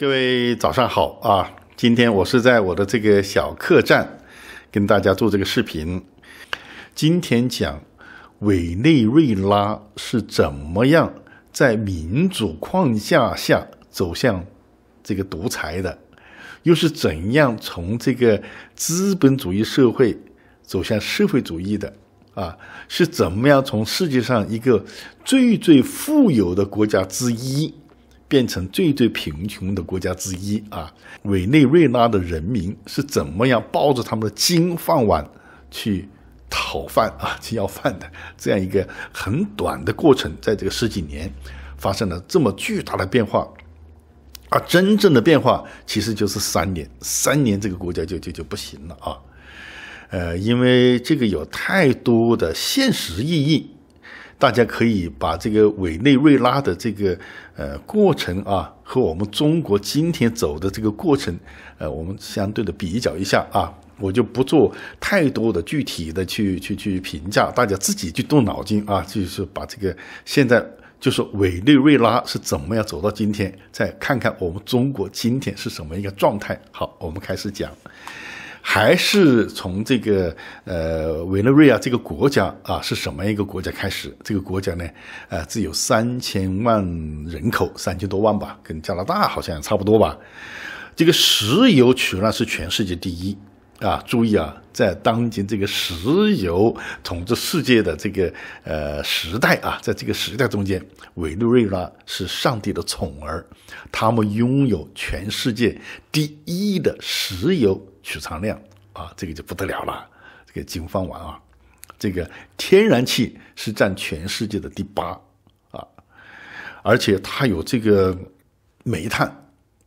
各位早上好啊！今天我是在我的这个小客栈跟大家做这个视频。今天讲委内瑞拉是怎么样在民主框架下走向这个独裁的，又是怎样从这个资本主义社会走向社会主义的啊？是怎么样从世界上一个最最富有的国家之一？变成最最贫穷的国家之一啊！委内瑞拉的人民是怎么样抱着他们的金饭碗去讨饭啊，去要饭的？这样一个很短的过程，在这个十几年发生了这么巨大的变化，啊，真正的变化其实就是三年，三年这个国家就就就不行了啊！呃，因为这个有太多的现实意义。大家可以把这个委内瑞拉的这个呃过程啊，和我们中国今天走的这个过程，呃，我们相对的比较一下啊，我就不做太多的具体的去去去评价，大家自己去动脑筋啊，就是把这个现在就是委内瑞拉是怎么样走到今天，再看看我们中国今天是什么一个状态。好，我们开始讲。还是从这个呃委内瑞拉这个国家啊是什么样一个国家开始？这个国家呢，呃，只有三千万人口，三千多万吧，跟加拿大好像差不多吧。这个石油取量是全世界第一啊！注意啊，在当今这个石油统治世界的这个呃时代啊，在这个时代中间，委内瑞拉是上帝的宠儿，他们拥有全世界第一的石油。储藏量啊，这个就不得了了。这个金王啊，这个天然气是占全世界的第八啊，而且它有这个煤炭，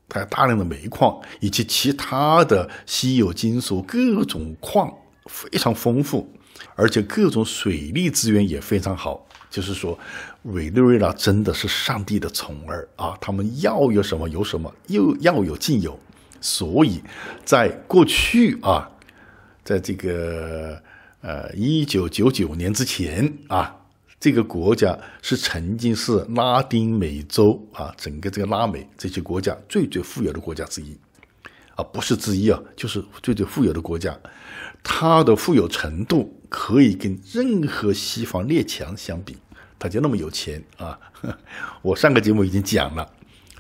它有大量的煤矿以及其他的稀有金属各种矿非常丰富，而且各种水利资源也非常好。就是说，委内瑞拉真的是上帝的宠儿啊，他们要有什么有什么，又要有尽有。所以，在过去啊，在这个呃一九九九年之前啊，这个国家是曾经是拉丁美洲啊，整个这个拉美这些国家最最富有的国家之一啊，不是之一啊，就是最最富有的国家。它的富有程度可以跟任何西方列强相比，它就那么有钱啊！我上个节目已经讲了，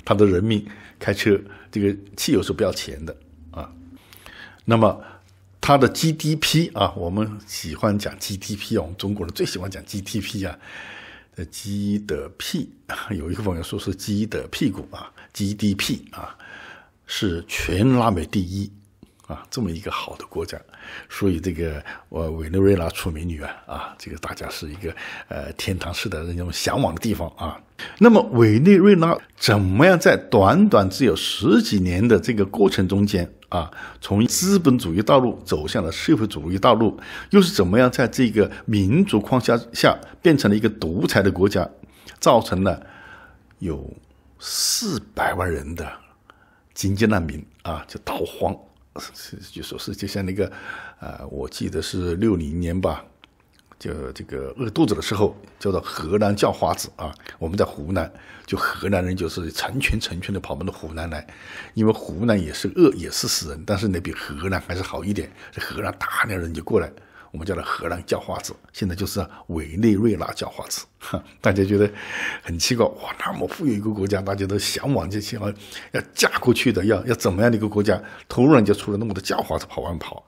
它的人民开车。这个汽油是不要钱的啊，那么它的 GDP 啊，我们喜欢讲 GDP 啊，我们中国人最喜欢讲 GDP 啊，呃鸡的屁啊，有一个朋友说是鸡的屁股啊，GDP 啊是全拉美第一。啊，这么一个好的国家，所以这个我委内瑞拉出美女啊，啊，这个大家是一个呃天堂式的那种向往的地方啊。那么委内瑞拉怎么样在短短只有十几年的这个过程中间啊，从资本主义道路走向了社会主义道路，又是怎么样在这个民族框架下变成了一个独裁的国家，造成了有四百万人的经济难民啊，就逃荒。是，就说是，就像那个，呃，我记得是六零年吧，就这个饿肚子的时候，叫做河南叫花子啊。我们在湖南，就河南人就是成群成群的跑到湖南来，因为湖南也是饿，也是死人，但是呢比河南还是好一点。河南大量人就过来。我们叫它荷兰叫花子，现在就是委内瑞拉叫花子。哈，大家觉得很奇怪哇，那么富裕一个国家，大家都向往这些要嫁过去的，要要怎么样的一个国家，突然就出了那么多叫花子跑完跑。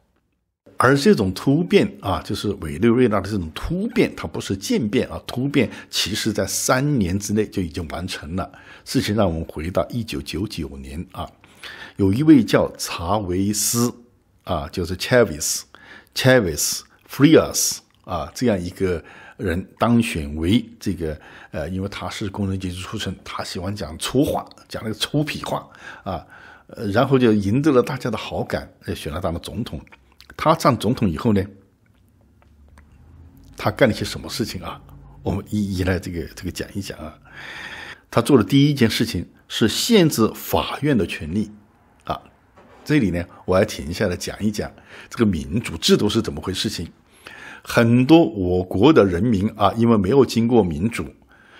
而这种突变啊，就是委内瑞拉的这种突变，它不是渐变啊，突变其实在三年之内就已经完成了。事情让我们回到一九九九年啊，有一位叫查维斯啊，就是 c h a v e 斯。c h a v Frias 啊，这样一个人当选为这个呃，因为他是工人阶级出身，他喜欢讲粗话，讲那个粗鄙话啊，然后就赢得了大家的好感，就选了当了总统。他上总统以后呢，他干了些什么事情啊？我们一一来这个这个讲一讲啊，他做的第一件事情是限制法院的权利。这里呢，我要停下来讲一讲这个民主制度是怎么回事。情很多，我国的人民啊，因为没有经过民主，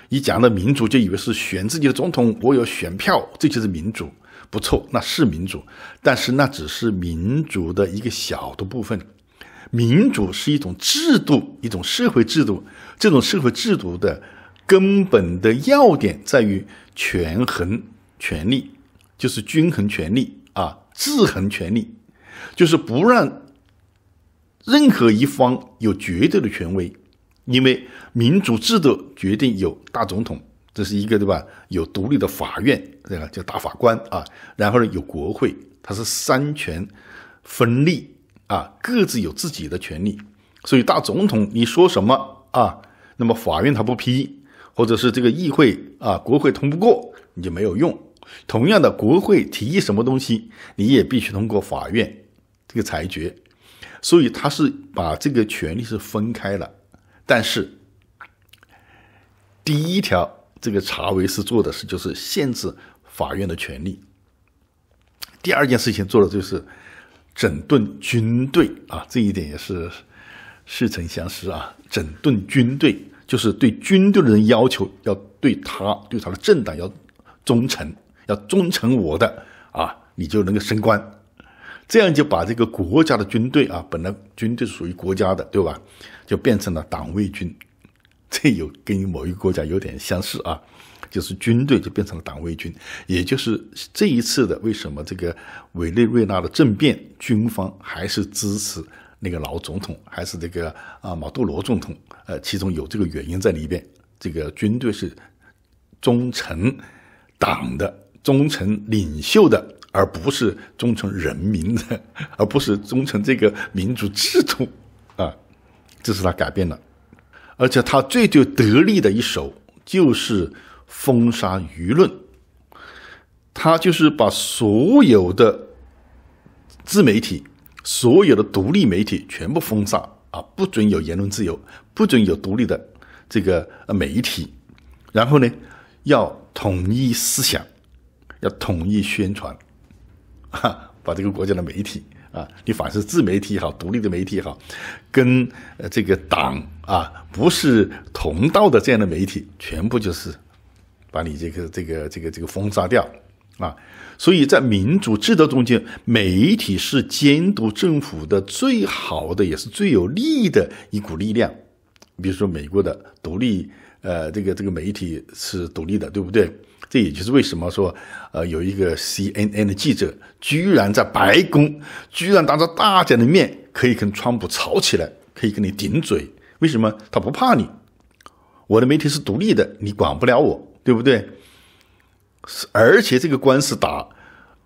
一讲到民主就以为是选自己的总统，我有选票，这就是民主。不错，那是民主，但是那只是民主的一个小的部分。民主是一种制度，一种社会制度。这种社会制度的根本的要点在于权衡权力，就是均衡权力啊。制衡权力，就是不让任何一方有绝对的权威，因为民主制度决定有大总统，这是一个对吧？有独立的法院，对吧？叫大法官啊，然后呢有国会，它是三权分立啊，各自有自己的权利。所以大总统你说什么啊，那么法院他不批，或者是这个议会啊国会通不过，你就没有用。同样的，国会提议什么东西，你也必须通过法院这个裁决，所以他是把这个权利是分开了。但是第一条，这个查韦斯做的事就是限制法院的权利；第二件事情做的就是整顿军队啊，这一点也是似曾相识啊。整顿军队就是对军队的人要求要对他对他的政党要忠诚。要忠诚我的啊，你就能够升官，这样就把这个国家的军队啊，本来军队是属于国家的，对吧？就变成了党卫军，这有跟某一国家有点相似啊，就是军队就变成了党卫军。也就是这一次的为什么这个委内瑞拉的政变，军方还是支持那个老总统，还是这个啊马杜罗总统？呃，其中有这个原因在里边，这个军队是忠诚党的。忠诚领袖的，而不是忠诚人民的，而不是忠诚这个民主制度啊！这是他改变了，而且他最最得力的一手就是封杀舆论，他就是把所有的自媒体、所有的独立媒体全部封杀啊，不准有言论自由，不准有独立的这个呃媒体，然后呢，要统一思想。要统一宣传，哈，把这个国家的媒体啊，你反是自媒体也好，独立的媒体也好，跟呃这个党啊不是同道的这样的媒体，全部就是把你这个这个这个这个封杀掉啊。所以在民主制度中间，媒体是监督政府的最好的，也是最有利的一股力量。比如说美国的独立，呃，这个这个媒体是独立的，对不对？这也就是为什么说，呃，有一个 CNN 的记者居然在白宫，居然当着大家的面可以跟川普吵起来，可以跟你顶嘴，为什么他不怕你？我的媒体是独立的，你管不了我，对不对？而且这个官司打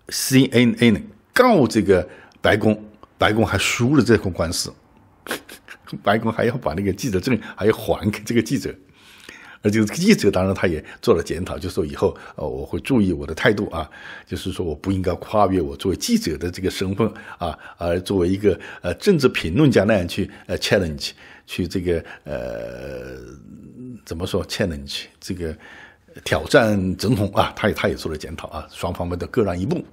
CNN 告这个白宫，白宫还输了这口官司，白宫还要把那个记者证还要还给这个记者。而这个记者当然他也做了检讨，就说以后呃我会注意我的态度啊，就是说我不应该跨越我作为记者的这个身份啊，而作为一个呃政治评论家那样去呃 challenge 去这个呃怎么说 challenge 这个挑战总统啊，他也他也做了检讨啊，双方都各让一步。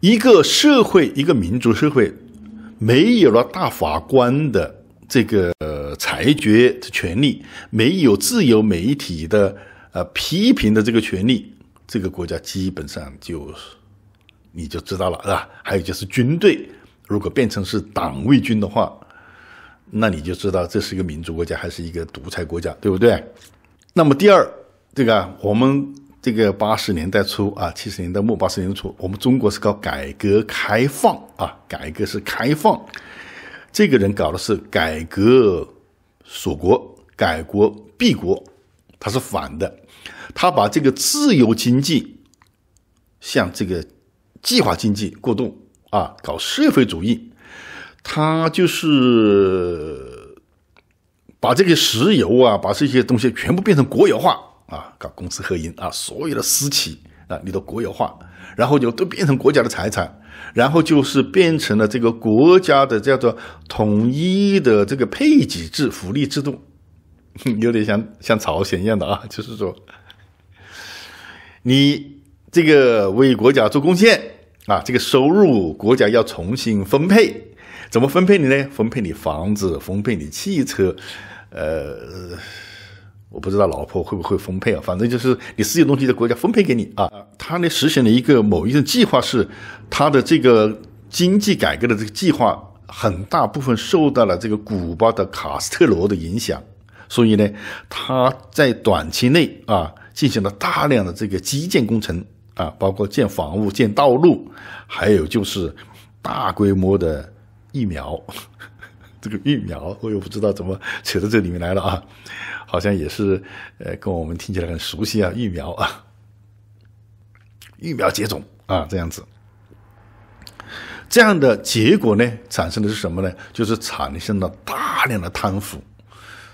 一个社会，一个民族社会，没有了大法官的这个。裁决的权利没有自由媒体的呃批评的这个权利，这个国家基本上就你就知道了，是吧？还有就是军队如果变成是党卫军的话，那你就知道这是一个民主国家还是一个独裁国家，对不对？那么第二，这个我们这个八十年代初啊，七十年代末八十年初，我们中国是搞改革开放啊，改革是开放，这个人搞的是改革。锁国、改国、闭国，它是反的。他把这个自由经济向这个计划经济过渡啊，搞社会主义，他就是把这个石油啊，把这些东西全部变成国有化啊，搞公私合营啊，所有的私企啊，你都国有化。然后就都变成国家的财产，然后就是变成了这个国家的叫做统一的这个配给制福利制度，有点像像朝鲜一样的啊，就是说，你这个为国家做贡献啊，这个收入国家要重新分配，怎么分配你呢？分配你房子，分配你汽车，呃。我不知道老婆会不会分配啊，反正就是你私有东西的国家分配给你啊。他呢，实行了一个某一种计划，是他的这个经济改革的这个计划，很大部分受到了这个古巴的卡斯特罗的影响。所以呢，他在短期内啊，进行了大量的这个基建工程啊，包括建房屋、建道路，还有就是大规模的疫苗。这个疫苗，我又不知道怎么扯到这里面来了啊。好像也是，呃，跟我们听起来很熟悉啊，疫苗啊，疫苗接种啊，这样子，这样的结果呢，产生的是什么呢？就是产生了大量的贪腐，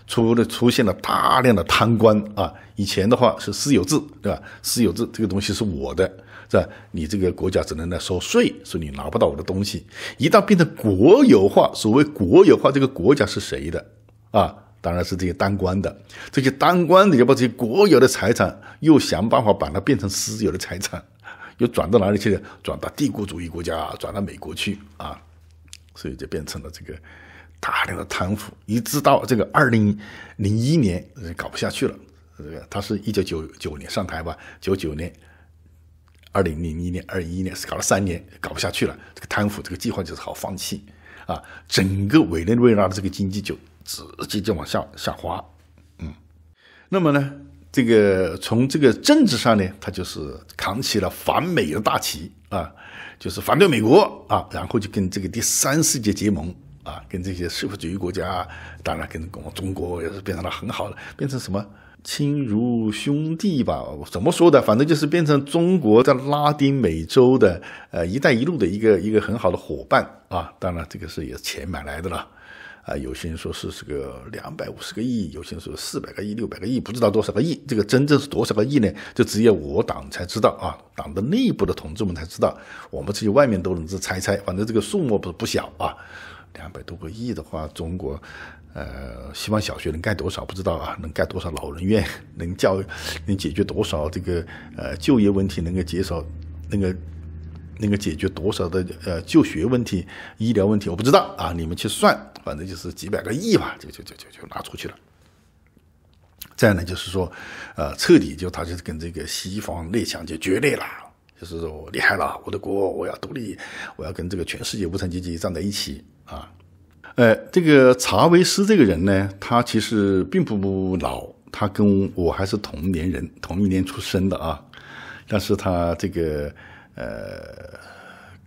出的出现了大量的贪官啊。以前的话是私有制，对吧？私有制这个东西是我的，是吧？你这个国家只能来收税，所以你拿不到我的东西。一旦变得国有化，所谓国有化，这个国家是谁的啊？当然是这些当官的，这些当官的要把这些国有的财产又想办法把它变成私有的财产，又转到哪里去？呢？转到帝国主义国家，转到美国去啊！所以就变成了这个大量的贪腐，一直到这个二零零一年搞不下去了。他是一九九九年上台吧，九九年、二零零一年、二零一年是搞了三年，搞不下去了。这个贪腐这个计划就是好放弃啊！整个委内瑞拉的这个经济就。直接就往下下滑，嗯，那么呢，这个从这个政治上呢，他就是扛起了反美的大旗啊，就是反对美国啊，然后就跟这个第三世界结盟啊，跟这些社会主义国家，当然跟我们中国也是变成了很好的，变成什么亲如兄弟吧，怎么说的？反正就是变成中国在拉丁美洲的呃“一带一路”的一个一个很好的伙伴啊，当然这个是也钱买来的了。啊，有些人说是这个两百五十个亿，有些人说四百个亿、六百个亿，不知道多少个亿。这个真正是多少个亿呢？就只有我党才知道啊，党的内部的同志们才知道。我们这些外面都能是猜猜，反正这个数目不不小啊。两百多个亿的话，中国，呃，希望小学能盖多少不知道啊，能盖多少老人院，能教，能解决多少这个呃就业问题，能够减少那个。能够解决多少的呃就学问题、医疗问题，我不知道啊，你们去算，反正就是几百个亿吧，就就就就就拿出去了。再呢，就是说，呃，彻底就他就是跟这个西方列强就决裂了，就是说我厉害了，我的国我要独立，我要跟这个全世界无产阶级站在一起啊！呃，这个查韦斯这个人呢，他其实并不老，他跟我还是同年人、同一年出生的啊，但是他这个。呃，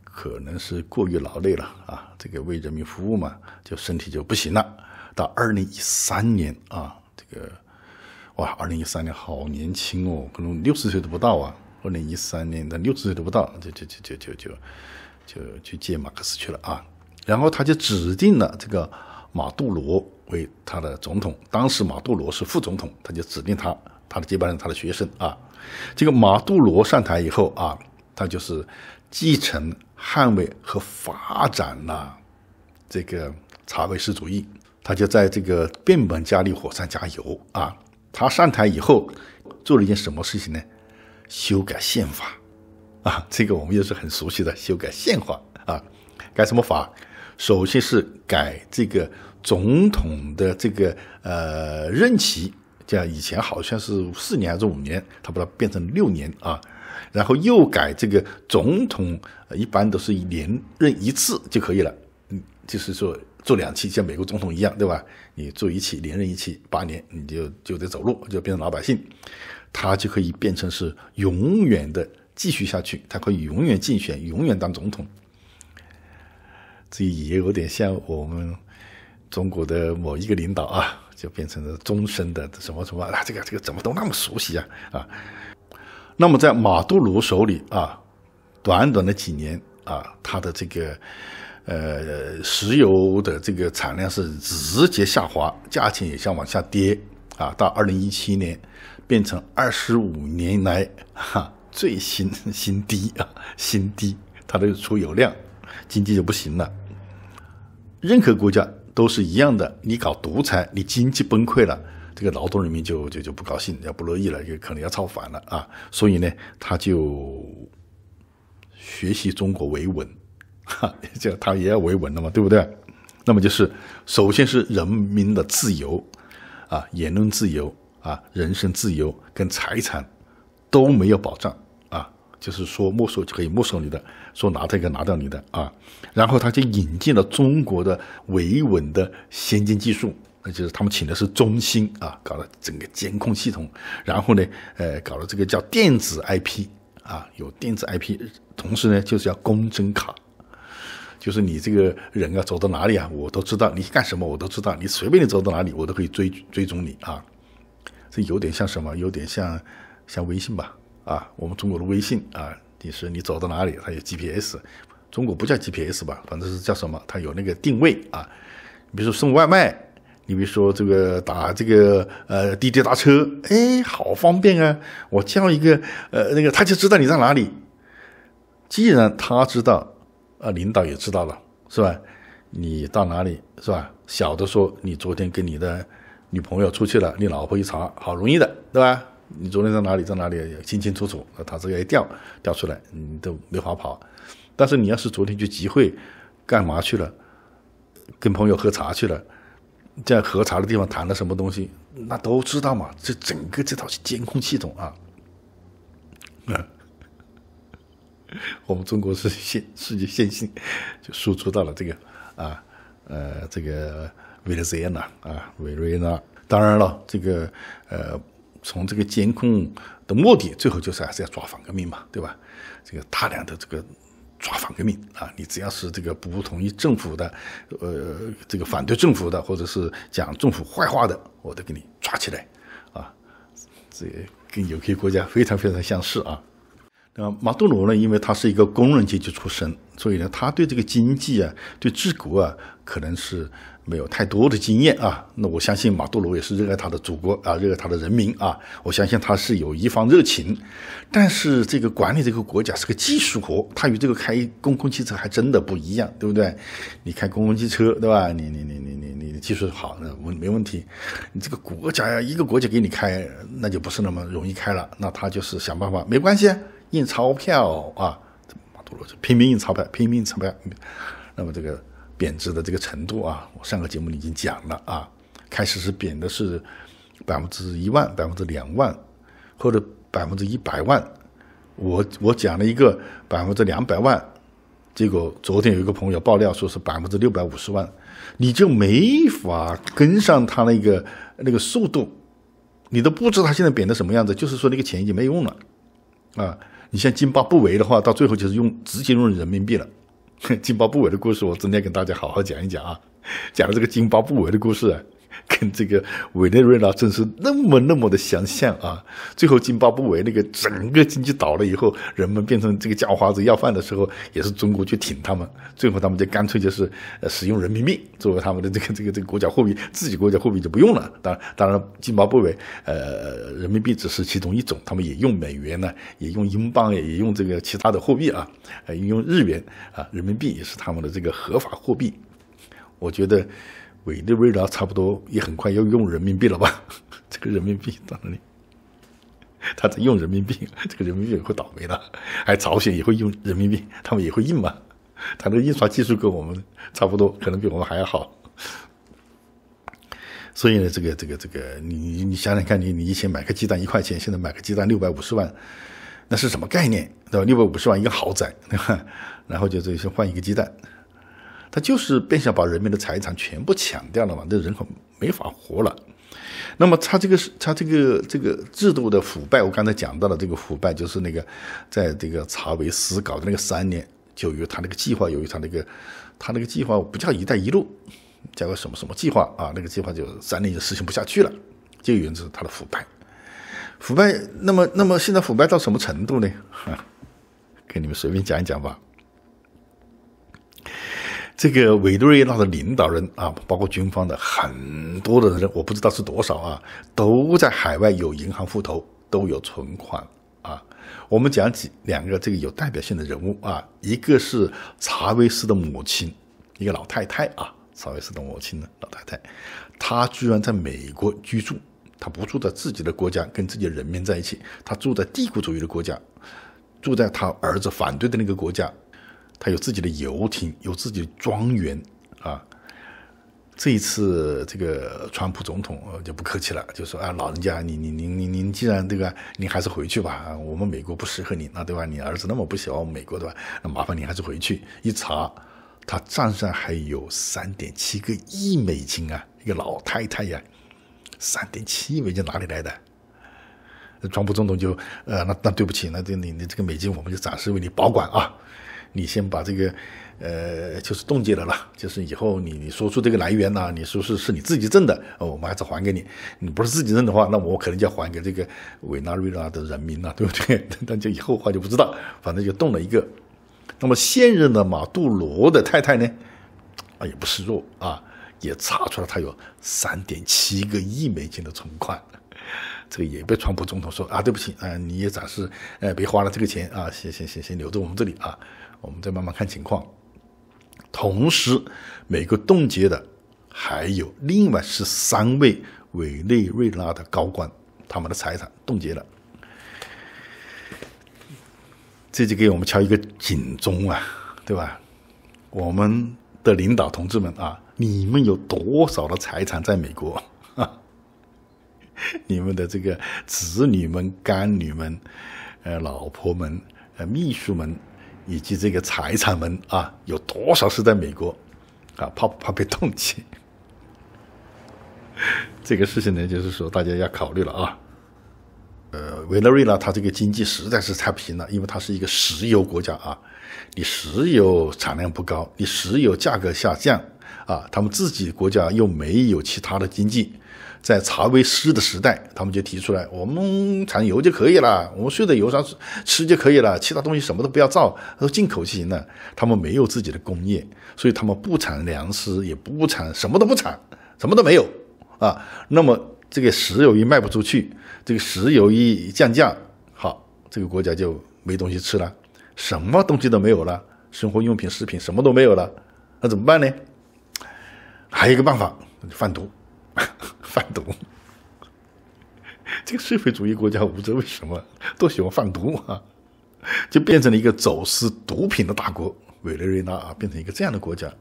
可能是过于劳累了啊，这个为人民服务嘛，就身体就不行了。到二零一三年啊，这个哇，二零一三年好年轻哦，可能六十岁都不到啊。二零一三年，他六十岁都不到，就就就就就就就去见马克思去了啊。然后他就指定了这个马杜罗为他的总统，当时马杜罗是副总统，他就指定他他的接班人，他的学生啊。这个马杜罗上台以后啊。他就是继承、捍卫和发展了这个查韦斯主义，他就在这个变本加厉、火上加油啊！他上台以后做了一件什么事情呢？修改宪法啊！这个我们又是很熟悉的修改宪法啊！改什么法？首先是改这个总统的这个呃任期，像以前好像是四年还是五年，他把它变成六年啊。然后又改这个总统，一般都是连任一次就可以了。嗯，就是说做两期，像美国总统一样，对吧？你做一期，连任一期八年，你就就得走路，就变成老百姓。他就可以变成是永远的继续下去，他可以永远竞选，永远当总统。这也有点像我们中国的某一个领导啊，就变成了终身的什么什么啊？这个这个怎么都那么熟悉啊？啊？那么在马杜罗手里啊，短短的几年啊，他的这个，呃，石油的这个产量是直接下滑，价钱也向往下跌啊，到二零一七年变成二十五年来哈最新新低啊，新低，它的出油量，经济就不行了。任何国家都是一样的，你搞独裁，你经济崩溃了。这个劳动人民就就就不高兴，要不乐意了，就可能要造反了啊！所以呢，他就学习中国维稳，哈，就他也要维稳了嘛，对不对？那么就是，首先是人民的自由啊，言论自由啊，人身自由跟财产都没有保障啊，就是说，没收就可以没收你的，说拿这个拿掉你的啊。然后他就引进了中国的维稳的先进技术。那就是他们请的是中兴啊，搞了整个监控系统，然后呢，呃，搞了这个叫电子 IP 啊，有电子 IP，同时呢，就是要公증卡，就是你这个人啊，走到哪里啊，我都知道，你干什么我都知道，你随便你走到哪里，我都可以追追踪你啊，这有点像什么？有点像像微信吧？啊，我们中国的微信啊，你是你走到哪里，它有 GPS，中国不叫 GPS 吧，反正是叫什么？它有那个定位啊，比如说送外卖。你比如说这个打这个呃滴滴打车，哎，好方便啊！我叫一个呃那个，他就知道你在哪里。既然他知道，呃，领导也知道了，是吧？你到哪里，是吧？小的说你昨天跟你的女朋友出去了，你老婆一查，好容易的，对吧？你昨天在哪里，在哪里，清清楚楚。他这个一调调出来，你都没法跑。但是你要是昨天去集会，干嘛去了？跟朋友喝茶去了？在核查的地方谈了什么东西，那都知道嘛。这整个这套监控系统啊，我们中国是先世界先进，就输出到了这个啊，呃，这个维勒泽纳啊，维瑞纳。当然了，这个呃，从这个监控的目的，最后就是还是要抓反革命嘛，对吧？这个大量的这个。抓反革命啊！你只要是这个不同意政府的，呃，这个反对政府的，或者是讲政府坏话的，我都给你抓起来，啊，这跟有些国家非常非常相似啊。那马杜罗呢，因为他是一个工人阶级出身，所以呢，他对这个经济啊，对治国啊，可能是。没有太多的经验啊，那我相信马杜罗也是热爱他的祖国啊，热爱他的人民啊，我相信他是有一方热情。但是这个管理这个国家是个技术活，他与这个开公共汽车还真的不一样，对不对？你开公共汽车对吧？你你你你你你技术好，没没问题。你这个国家呀，一个国家给你开，那就不是那么容易开了。那他就是想办法，没关系，印钞票啊，马杜罗就拼命印钞票，拼命钞票。那么这个。贬值的这个程度啊，我上个节目已经讲了啊，开始是贬的是百分之一万、百分之两万或者百分之一百万，我我讲了一个百分之两百万，结果昨天有一个朋友爆料说是百分之六百五十万，你就没法跟上他那个那个速度，你都不知道他现在贬的什么样子，就是说那个钱已经没用了啊。你像津巴布韦的话，到最后就是用直接用人民币了。津巴布韦的故事，我今天跟大家好好讲一讲啊，讲的这个津巴布韦的故事。跟这个委内瑞拉真是那么那么的相像啊！最后津巴布韦那个整个经济倒了以后，人们变成这个叫花子要饭的时候，也是中国去挺他们。最后他们就干脆就是使用人民币作为他们的这个这个这个国家货币，自己国家货币就不用了。当然当然，津巴布韦呃人民币只是其中一种，他们也用美元呢，也用英镑，也用这个其他的货币啊，也用日元啊，人民币也是他们的这个合法货币。我觉得。委内瑞拉差不多，也很快要用人民币了吧？这个人民币到哪里？他在用人民币，这个人民币也会倒霉的。还朝鲜也会用人民币，他们也会印嘛？他的个印刷技术跟我们差不多，可能比我们还要好。所以呢，这个这个这个，你你想想看，你你以前买个鸡蛋一块钱，现在买个鸡蛋六百五十万，那是什么概念，对吧？六百五十万一个豪宅，对吧？然后就这些换一个鸡蛋。他就是变相把人民的财产全部抢掉了嘛，这人口没法活了。那么他这个是，他这个这个制度的腐败，我刚才讲到了这个腐败，就是那个在这个查韦斯搞的那个三年，由于他那个计划，由于他那个他那个计划，不叫“一带一路”，叫个什么什么计划啊？那个计划就三年就实行不下去了，就源自他的腐败。腐败，那么那么现在腐败到什么程度呢？给你们随便讲一讲吧。这个委内瑞拉的领导人啊，包括军方的很多的人，我不知道是多少啊，都在海外有银行户头，都有存款啊。我们讲几两个这个有代表性的人物啊，一个是查韦斯的母亲，一个老太太啊，查韦斯的母亲呢，老太太，她居然在美国居住，她不住在自己的国家，跟自己的人民在一起，她住在帝国主义的国家，住在他儿子反对的那个国家。他有自己的游艇，有自己的庄园啊。这一次，这个川普总统就不客气了，就说：“啊，老人家，你你您您您既然这个，您还是回去吧，我们美国不适合你，那对吧？你儿子那么不喜欢美国，对吧？那麻烦你还是回去。”一查，他账上还有三点七个亿美金啊！一个老太太呀，三点七亿美金哪里来的？川普总统就呃，那那对不起，那这你你这个美金，我们就暂时为你保管啊。你先把这个，呃，就是冻结了啦。就是以后你你说出这个来源呐，你说是是你自己挣的，哦，我们还是还给你。你不是自己挣的话，那我可能就要还给这个委内瑞拉的人民了，对不对？但就以后话就不知道。反正就动了一个。那么现任的马杜罗的太太呢，啊，也不示弱啊，也查出来他有三点七个亿美金的存款，这个也被川普总统说啊，对不起啊，你也暂时呃别花了这个钱啊，先先先先留在我们这里啊。我们再慢慢看情况。同时，美国冻结的还有另外十三位委内瑞拉的高官，他们的财产冻结了。这就给我们敲一个警钟啊，对吧？我们的领导同志们啊，你们有多少的财产在美国？你们的这个子女们、干女们、呃、老婆们、呃、秘书们。以及这个财产们啊，有多少是在美国？啊，怕不怕被冻结？这个事情呢，就是说大家要考虑了啊。呃，委内瑞拉它这个经济实在是太不行了，因为它是一个石油国家啊，你石油产量不高，你石油价格下降啊，他们自己国家又没有其他的经济。在茶为师的时代，他们就提出来，我们产油就可以了，我们睡在油上吃就可以了，其他东西什么都不要造，都进口就行了。他们没有自己的工业，所以他们不产粮食，也不产，什么都不产，什么都没有啊。那么这个石油一卖不出去，这个石油一降价，好，这个国家就没东西吃了，什么东西都没有了，生活用品、食品什么都没有了，那怎么办呢？还有一个办法，贩毒。贩毒，这个社会主义国家无知为什么都喜欢贩毒啊？就变成了一个走私毒品的大国，委内瑞拉啊，变成一个这样的国家，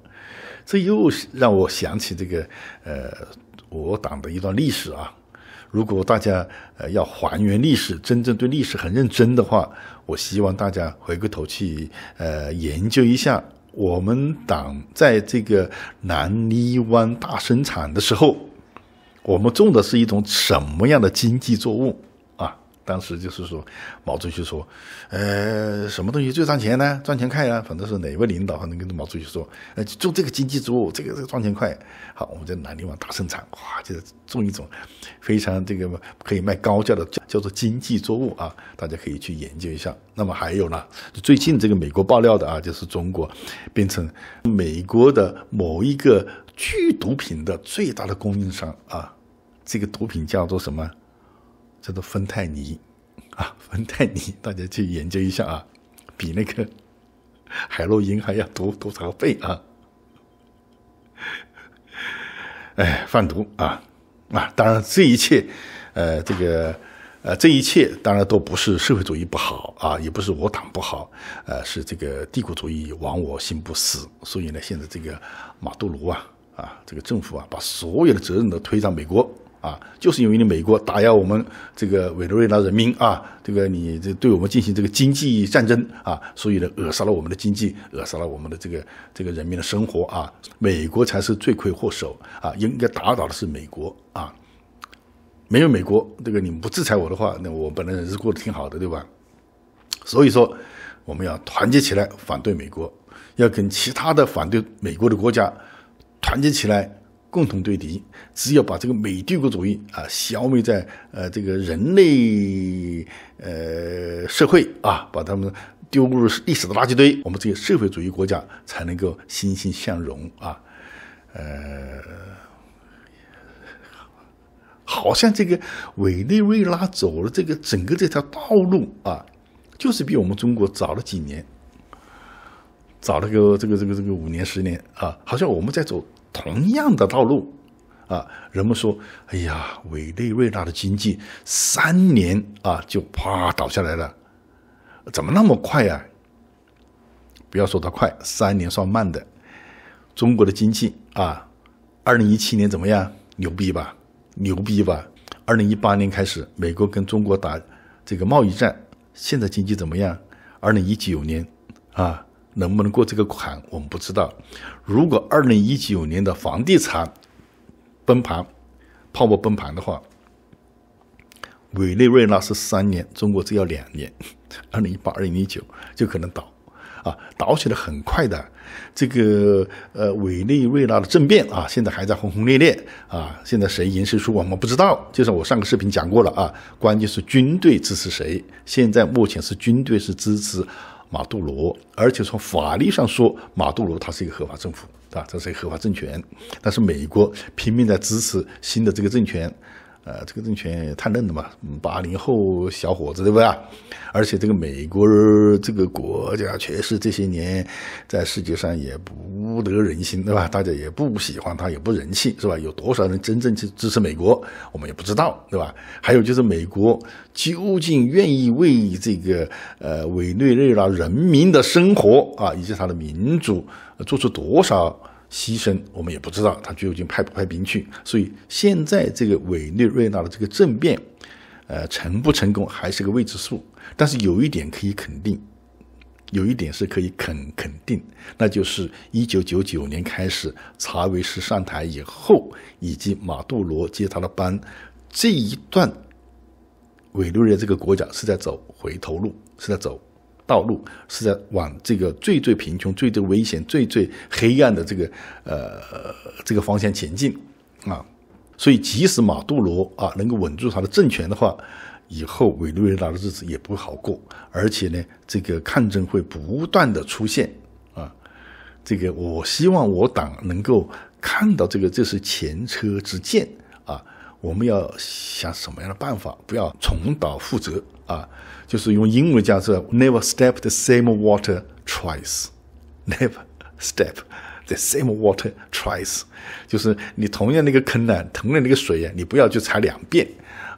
这又让我想起这个呃，我党的一段历史啊。如果大家呃要还原历史，真正对历史很认真的话，我希望大家回过头去呃研究一下我们党在这个南泥湾大生产的时候。我们种的是一种什么样的经济作物啊？当时就是说，毛主席说，呃，什么东西最赚钱呢？赚钱快啊！反正是哪位领导，可能跟毛主席说，呃，种这个经济作物，这个这个赚钱快。好，我们在南泥湾大生产，哇，就是种一种非常这个可以卖高价的叫做经济作物啊！大家可以去研究一下。那么还有呢，最近这个美国爆料的啊，就是中国变成美国的某一个。剧毒品的最大的供应商啊，这个毒品叫做什么？叫做芬太尼啊，芬太尼，大家去研究一下啊，比那个 海洛因还要多多少倍啊！哎，贩毒啊啊，当然这一切，呃，这个呃，这一切当然都不是社会主义不好啊，也不是我党不好，呃，是这个帝国主义亡我心不死，所以呢，现在这个马杜罗啊。啊，这个政府啊，把所有的责任都推到美国啊，就是因为你美国打压我们这个委内瑞拉人民啊，这个你这对我们进行这个经济战争啊，所以呢，扼杀了我们的经济，扼杀了我们的这个这个人民的生活啊，美国才是罪魁祸首啊，应该打倒的是美国啊，没有美国这个你们不制裁我的话，那我本来也是过得挺好的，对吧？所以说，我们要团结起来反对美国，要跟其他的反对美国的国家。团结起来，共同对敌。只有把这个美帝国主义啊消灭在呃这个人类呃社会啊，把他们丢入历史的垃圾堆，我们这些社会主义国家才能够欣欣向荣啊。呃，好像这个委内瑞拉走了这个整个这条道路啊，就是比我们中国早了几年，早了个这个这个这个五年十年啊，好像我们在走。同样的道路，啊，人们说，哎呀，委内瑞拉的经济三年啊就啪倒下来了，怎么那么快呀？不要说它快，三年算慢的。中国的经济啊，二零一七年怎么样？牛逼吧，牛逼吧。二零一八年开始，美国跟中国打这个贸易战，现在经济怎么样？二零一九年啊。能不能过这个坎，我们不知道。如果二零一九年的房地产崩盘、泡沫崩盘的话，委内瑞拉是三年，中国只要两年，二零一八、二零一九就可能倒。啊，倒起来很快的。这个呃，委内瑞拉的政变啊，现在还在轰轰烈烈啊，现在谁赢谁输我们不知道。就像我上个视频讲过了啊，关键是军队支持谁。现在目前是军队是支持。马杜罗，而且从法律上说，马杜罗他是一个合法政府，对吧？这是一个合法政权，但是美国拼命在支持新的这个政权。呃，这个政权太嫩了嘛，八零后小伙子对不对？而且这个美国这个国家，确实这些年在世界上也不得人心，对吧？大家也不喜欢他，也不人气，是吧？有多少人真正去支持美国，我们也不知道，对吧？还有就是美国究竟愿意为这个呃委内瑞拉人民的生活啊，以及他的民主做出多少？牺牲我们也不知道他究竟派不派兵去，所以现在这个委内瑞拉的这个政变，呃，成不成功还是个未知数。但是有一点可以肯定，有一点是可以肯肯定，那就是一九九九年开始查韦斯上台以后，以及马杜罗接他的班，这一段委内瑞拉这个国家是在走回头路，是在走。道路是在往这个最最贫穷、最最危险、最最黑暗的这个呃这个方向前进啊，所以即使马杜罗啊能够稳住他的政权的话，以后委内瑞拉的日子也不会好过，而且呢，这个抗争会不断的出现啊，这个我希望我党能够看到这个，这是前车之鉴。我们要想什么样的办法，不要重蹈覆辙啊！就是用英文叫是 “Never step the same water twice”。Never step the same water twice，就是你同样的一个坑呢，同样的一个水呀，你不要去踩两遍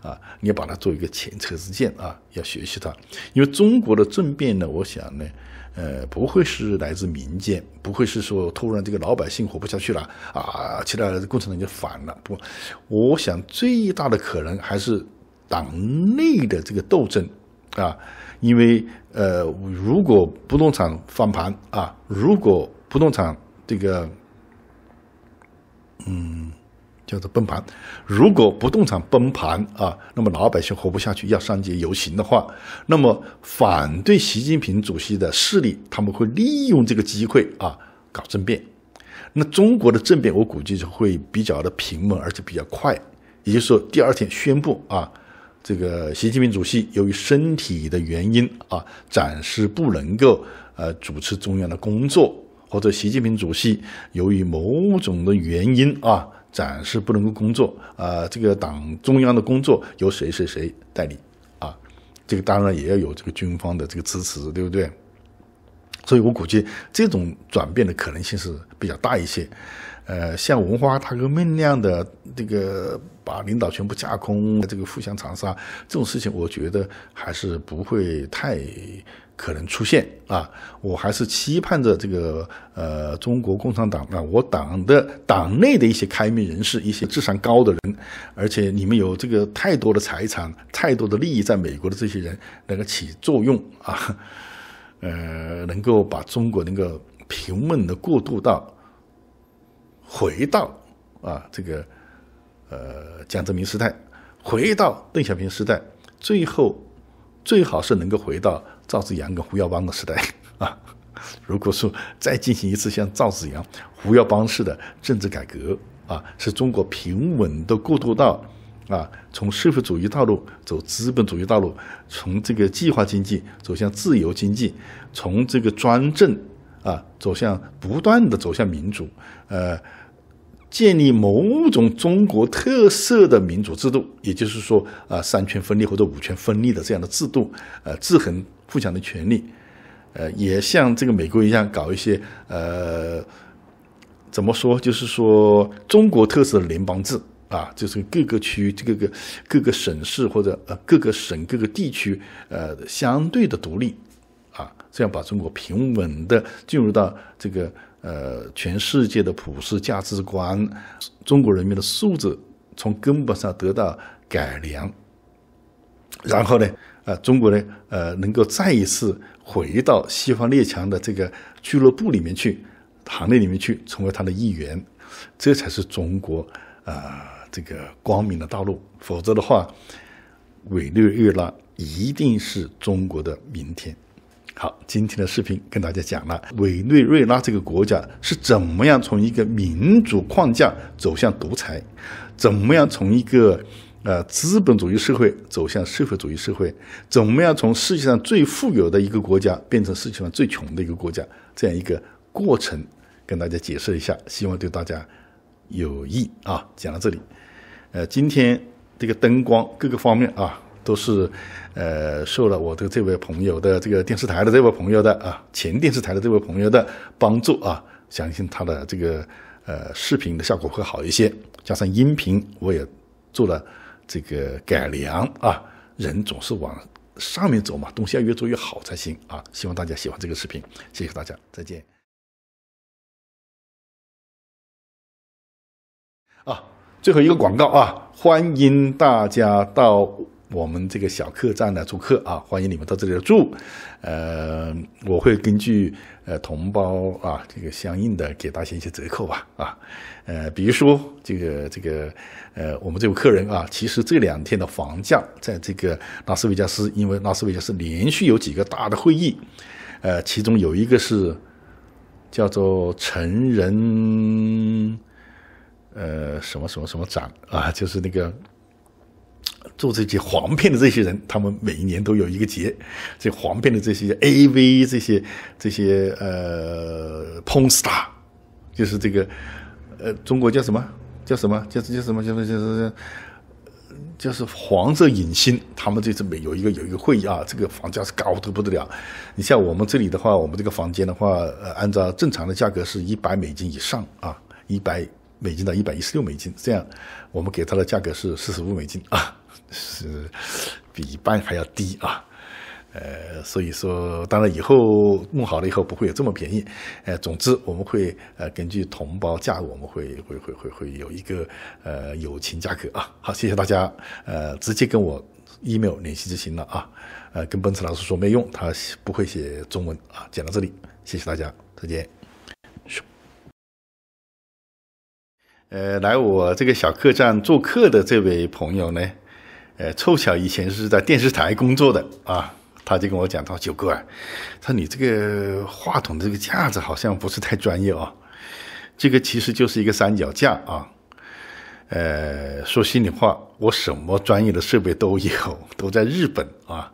啊！你要把它做一个前车之鉴啊，要学习它。因为中国的政变呢，我想呢。呃，不会是来自民间，不会是说突然这个老百姓活不下去了啊，他的共产党就反了不？我想最大的可能还是党内的这个斗争啊，因为呃，如果不动产翻盘啊，如果不动产这个，嗯。叫做崩盘。如果不动产崩盘啊，那么老百姓活不下去，要上街游行的话，那么反对习近平主席的势力，他们会利用这个机会啊，搞政变。那中国的政变，我估计会比较的平稳，而且比较快。也就是说，第二天宣布啊，这个习近平主席由于身体的原因啊，暂时不能够呃主持中央的工作，或者习近平主席由于某种的原因啊。暂时不能够工作，呃，这个党中央的工作由谁谁谁代理啊？这个当然也要有这个军方的这个支持，对不对？所以我估计这种转变的可能性是比较大一些。呃，像文化革命那样的这个把领导全部架空，这个互相残杀这种事情，我觉得还是不会太。可能出现啊！我还是期盼着这个呃，中国共产党啊，我党的党内的一些开明人士、一些智商高的人，而且你们有这个太多的财产、太多的利益，在美国的这些人能够起作用啊！呃，能够把中国能够平稳的过渡到回到啊这个呃江泽民时代，回到邓小平时代，最后最好是能够回到。赵子阳跟胡耀邦的时代 啊，如果说再进行一次像赵子阳、胡耀邦式的政治改革啊，是中国平稳的过渡到啊，从社会主义道路走资本主义道路，从这个计划经济走向自由经济，从这个专政啊走向不断的走向民主，呃。建立某种中国特色的民主制度，也就是说，啊，三权分立或者五权分立的这样的制度，呃，制衡富强的权利，呃，也像这个美国一样搞一些，呃，怎么说，就是说中国特色的联邦制啊，就是各个区、这个个各个省市或者呃各个省各个地区，呃，相对的独立啊，这样把中国平稳的进入到这个。呃，全世界的普世价值观，中国人民的素质从根本上得到改良，然后呢，呃，中国呢，呃，能够再一次回到西方列强的这个俱乐部里面去，行列里面去，成为他的一员，这才是中国啊，这个光明的道路。否则的话，委内日拉一定是中国的明天。好，今天的视频跟大家讲了委内瑞拉这个国家是怎么样从一个民主框架走向独裁，怎么样从一个呃资本主义社会走向社会主义社会，怎么样从世界上最富有的一个国家变成世界上最穷的一个国家这样一个过程，跟大家解释一下，希望对大家有益啊。讲到这里，呃，今天这个灯光各个方面啊。都是，呃，受了我的这位朋友的这个电视台的这位朋友的啊，前电视台的这位朋友的帮助啊，相信他的这个呃视频的效果会好一些，加上音频我也做了这个改良啊，人总是往上面走嘛，东西要越做越好才行啊，希望大家喜欢这个视频，谢谢大家，再见。啊，最后一个广告啊，欢迎大家到。我们这个小客栈的住客啊，欢迎你们到这里来住。呃，我会根据呃同胞啊，这个相应的给大家一些折扣吧啊。呃，比如说这个这个呃，我们这位客人啊，其实这两天的房价在这个拉斯维加斯，因为拉斯维加斯连续有几个大的会议，呃，其中有一个是叫做成人呃什么什么什么展啊，就是那个。做这些黄片的这些人，他们每一年都有一个节。这黄片的这些 A V 这些这些呃 p o n star，就是这个，呃，中国叫什么？叫什么？叫叫什么？叫什叫叫是就是黄色影星。他们这次每有一个有一个会议啊，这个房价是高的不得了。你像我们这里的话，我们这个房间的话，按照正常的价格是一百美金以上啊，一百美金到一百一十六美金这样，我们给他的价格是四十五美金啊。是比一般还要低啊，呃，所以说，当然以后弄好了以后不会有这么便宜，呃，总之我们会呃根据同胞价，我们会会会会会有一个呃友情价格啊。好，谢谢大家，呃，直接跟我 email 联系就行了啊，呃，跟奔驰老师说没用，他不会写中文啊。讲到这里，谢谢大家，再见。呃，来我这个小客栈做客的这位朋友呢？呃，凑巧以前是在电视台工作的啊，他就跟我讲到九哥啊，他说你这个话筒的这个架子好像不是太专业啊，这个其实就是一个三脚架啊。呃，说心里话，我什么专业的设备都有，都在日本啊，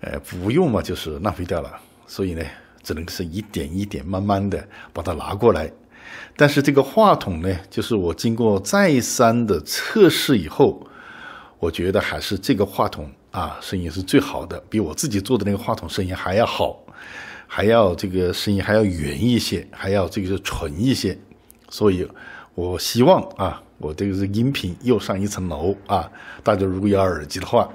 呃，不用嘛，就是浪费掉了，所以呢，只能是一点一点慢慢的把它拿过来。但是这个话筒呢，就是我经过再三的测试以后。我觉得还是这个话筒啊，声音是最好的，比我自己做的那个话筒声音还要好，还要这个声音还要圆一些，还要这个纯一些。所以，我希望啊，我这个是音频又上一层楼啊。大家如果有耳机的话，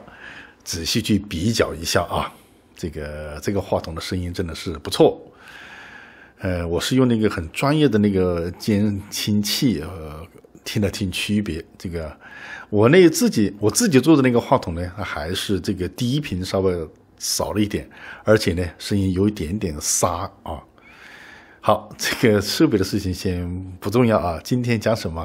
仔细去比较一下啊，这个这个话筒的声音真的是不错。呃，我是用那个很专业的那个监听器。听了听区别，这个我那自己我自己做的那个话筒呢，它还是这个低频稍微少了一点，而且呢声音有一点点沙啊。好，这个设备的事情先不重要啊，今天讲什么？